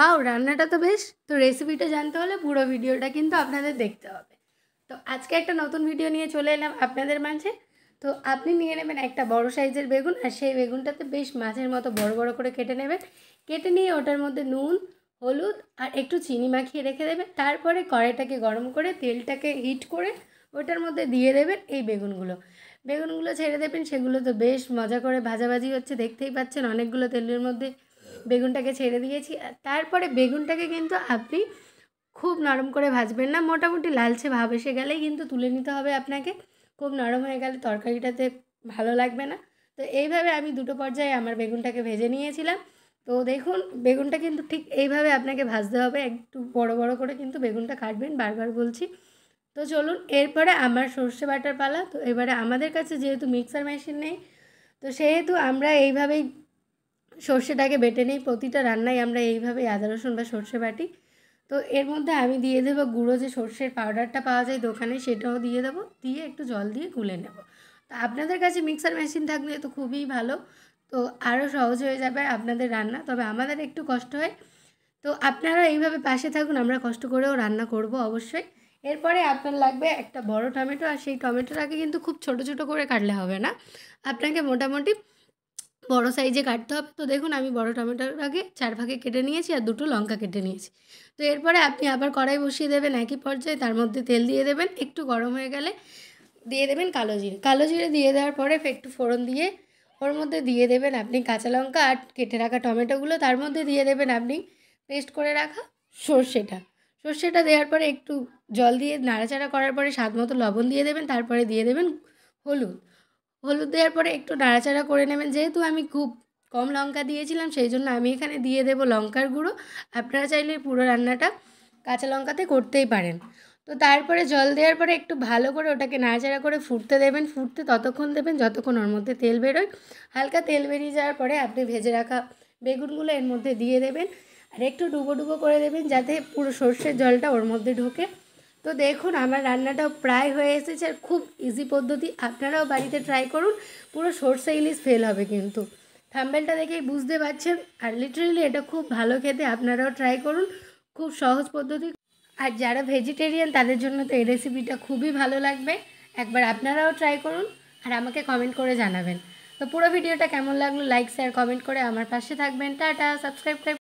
wow রান্নাটা তো বেশ তো রেসিপিটা জানতে হলে পুরো ভিডিওটা কিন্তু আপনাদের দেখতে হবে তো আজকে একটা নতুন ভিডিও নিয়ে চলে এলাম আপনাদের মাঝে তো আপনি নিয়ে নেবেন একটা বড় সাইজের বেগুন আর সেই বেগুনটাতে বেশ মাছের মতো বড় বড় করে কেটে নেবেন কেটে নিয়ে ওটার মধ্যে নুন হলুদ আর একটু চিনি মাখিয়ে রেখে দেবেন তারপরে কড়াইটাকে গরম করে তেলটাকে হিট করে ওটার মধ্যে দিয়ে দেবেন এই বেগুনগুলো বেগুনগুলো ছেড়ে দেবেন সেগুলো তো বেশ মজা করে ভাজাভাজি হচ্ছে দেখতেই পাচ্ছেন অনেকগুলো তেলের মধ্যে বেগুনটাকে ছেড়ে দিয়েছি তারপরে বেগুনটাকে কিন্তু আপনি খুব নরম করে ভাজবেন না মোটামুটি লালচে ভাব এসে গেলেই কিন্তু তুলে নিতে হবে আপনাকে খুব নরম হয়ে গেলে তরকারিটাতে ভালো লাগবে না তো এইভাবে আমি দুটো পর্যায়ে আমার বেগুনটাকে ভেজে নিয়েছিলাম তো দেখুন বেগুনটা কিন্তু ঠিক এইভাবে আপনাকে ভাজতে হবে একটু বড় বড় করে কিন্তু বেগুনটা কাটবেন বারবার বলছি তো চলুন এরপরে আমার সর্ষে বাটার পালা তো এবারে আমাদের কাছে যেহেতু মিক্সার মেশিন নেই তো সেহেতু আমরা এইভাবেই সর্ষেটাকে বেটে নিই প্রতিটা রান্নাই আমরা এইভাবেই আদা রসুন বা সর্ষে বাটি তো এর মধ্যে আমি দিয়ে দেবো গুঁড়ো যে সর্ষের পাউডারটা পাওয়া যায় দোকানে সেটাও দিয়ে দেবো দিয়ে একটু জল দিয়ে গুলে নেব তো আপনাদের কাছে মিক্সার মেশিন থাকলে তো খুবই ভালো তো আরও সহজ হয়ে যাবে আপনাদের রান্না তবে আমাদের একটু কষ্ট হয় তো আপনারা এইভাবে পাশে থাকুন আমরা কষ্ট করেও রান্না করব অবশ্যই এরপরে আপনার লাগবে একটা বড় টমেটো আর সেই টমেটোটাকে কিন্তু খুব ছোট ছোট করে কাটলে হবে না আপনাকে মোটামুটি বড় সাইজে কাটতে হবে তো দেখুন আমি বড় টমেটোটাকে চার ভাগে কেটে নিয়েছি আর দুটো লঙ্কা কেটে নিয়েছি তো এরপরে আপনি আবার কড়াই বসিয়ে দেবেন একই পর্যায়ে তার মধ্যে তেল দিয়ে দেবেন একটু গরম হয়ে গেলে দিয়ে দেবেন কালো জিরে কালো জিরে দিয়ে দেওয়ার পরে একটু ফোড়ন দিয়ে ওর মধ্যে দিয়ে দেবেন আপনি কাঁচা লঙ্কা আর কেটে রাখা টমেটোগুলো তার মধ্যে দিয়ে দেবেন আপনি পেস্ট করে রাখা সর্ষেটা সর্ষেটা দেওয়ার পরে একটু জল দিয়ে নাড়াচাড়া করার পরে স্বাদ মতো লবণ দিয়ে দেবেন তারপরে দিয়ে দেবেন হলুদ হলুদ দেওয়ার পরে একটু নাড়াচাড়া করে নেবেন যেহেতু আমি খুব কম লঙ্কা দিয়েছিলাম সেই জন্য আমি এখানে দিয়ে দেব লঙ্কার গুঁড়ো আপনারা চাইলে পুরো রান্নাটা কাঁচা লঙ্কাতে করতেই পারেন তো তারপরে জল দেওয়ার পরে একটু ভালো করে ওটাকে নাড়াচাড়া করে ফুটতে দেবেন ফুটতে ততক্ষণ দেবেন যতক্ষণ ওর মধ্যে তেল বেরোয় হালকা তেল বেরিয়ে যাওয়ার পরে আপনি ভেজে রাখা বেগুনগুলো এর মধ্যে দিয়ে দেবেন আর একটু ডুবো ডুবো করে দেবেন যাতে পুরো সর্ষের জলটা ওর মধ্যে ঢোকে তো দেখুন আমার রান্নাটাও প্রায় হয়ে এসেছে আর খুব ইজি পদ্ধতি আপনারাও বাড়িতে ট্রাই করুন পুরো সর্ষে ইলিশ ফেল হবে কিন্তু থাম্বেলটা দেখেই বুঝতে পারছেন আর লিটারেলি এটা খুব ভালো খেতে আপনারাও ট্রাই করুন খুব সহজ পদ্ধতি আর যারা ভেজিটেরিয়ান তাদের জন্য তো এই রেসিপিটা খুবই ভালো লাগবে একবার আপনারাও ট্রাই করুন আর আমাকে কমেন্ট করে জানাবেন তো পুরো ভিডিওটা কেমন লাগলো লাইক শেয়ার কমেন্ট করে আমার পাশে থাকবেন টাটা সাবস্ক্রাইব